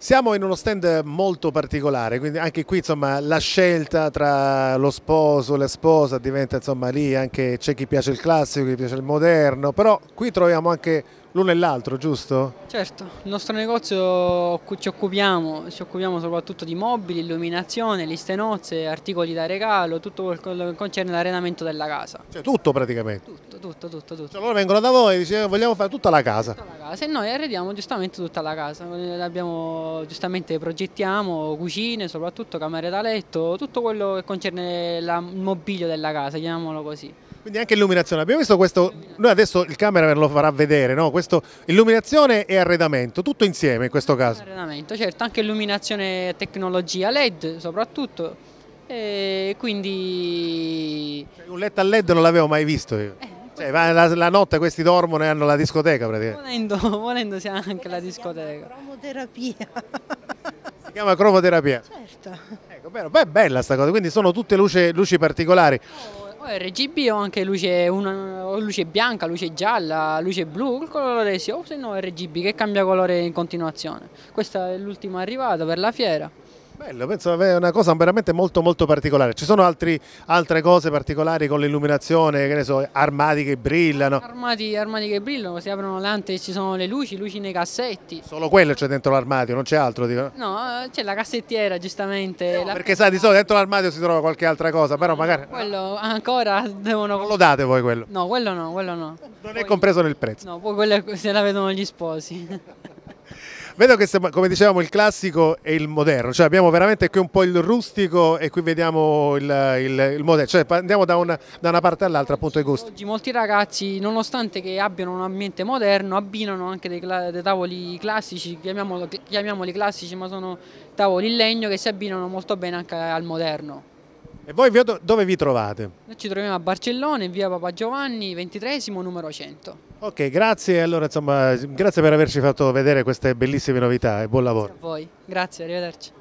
Siamo in uno stand molto particolare, quindi anche qui insomma, la scelta tra lo sposo e la sposa diventa insomma, lì, anche c'è chi piace il classico, chi piace il moderno, però qui troviamo anche l'uno e l'altro, giusto? Certo, il nostro negozio ci occupiamo, ci occupiamo soprattutto di mobili, illuminazione, liste nozze, articoli da regalo, tutto quello che concerne l'arenamento della casa. Cioè tutto praticamente? Tutto, tutto, tutto. tutto. Cioè loro vengono da voi e dicono eh, vogliamo fare tutta la casa? Tutta la casa e noi arrediamo giustamente tutta la casa, Abbiamo, giustamente progettiamo cucine, soprattutto camere da letto, tutto quello che concerne la, il mobilio della casa, chiamiamolo così. Quindi anche illuminazione. Abbiamo visto questo, noi adesso il cameraman lo farà vedere, no? questo, illuminazione e arredamento, tutto insieme in questo caso. Arredamento, certo, anche illuminazione tecnologia LED soprattutto, e quindi... Cioè, un letto a LED non l'avevo mai visto io. Eh, cioè, la, la, notte questi dormono e hanno la discoteca praticamente. Volendo, volendo si ha anche Quella la discoteca. Cromoterapia. Si chiama cromoterapia? Certo. Ecco, beh, bella sta cosa, quindi sono tutte luci, luci particolari. Oh, RGB o anche luce, una, luce bianca, luce gialla, luce blu, il colore si o se no RGB che cambia colore in continuazione. Questa è l'ultima arrivata per la fiera. Bello, penso che è una cosa veramente molto molto particolare. Ci sono altri, altre cose particolari con l'illuminazione, che ne so, armadi che brillano. Armati, armati che brillano, si aprono lante e ci sono le luci, luci nei cassetti. Solo quello c'è dentro l'armadio, non c'è altro? Dico. No, eh, c'è la cassettiera giustamente. No, perché sai, di solito dentro l'armadio si trova qualche altra cosa, però no, magari... Quello ancora devono... Non lo date voi quello? No, quello no, quello no. Non poi... è compreso nel prezzo? No, poi quello se la vedono gli sposi. Vedo che come dicevamo il classico e il moderno, cioè abbiamo veramente qui un po' il rustico e qui vediamo il, il, il moderno, cioè andiamo da una, da una parte all'altra appunto i gusti. Oggi molti ragazzi nonostante che abbiano un ambiente moderno abbinano anche dei, dei tavoli classici, chiamiamoli classici ma sono tavoli in legno che si abbinano molto bene anche al moderno. E voi dove vi trovate? Noi ci troviamo a Barcellona, in via Papa Giovanni, 23 numero 100. Ok, grazie. Allora, insomma, grazie per averci fatto vedere queste bellissime novità e buon lavoro. Grazie a voi, grazie, arrivederci.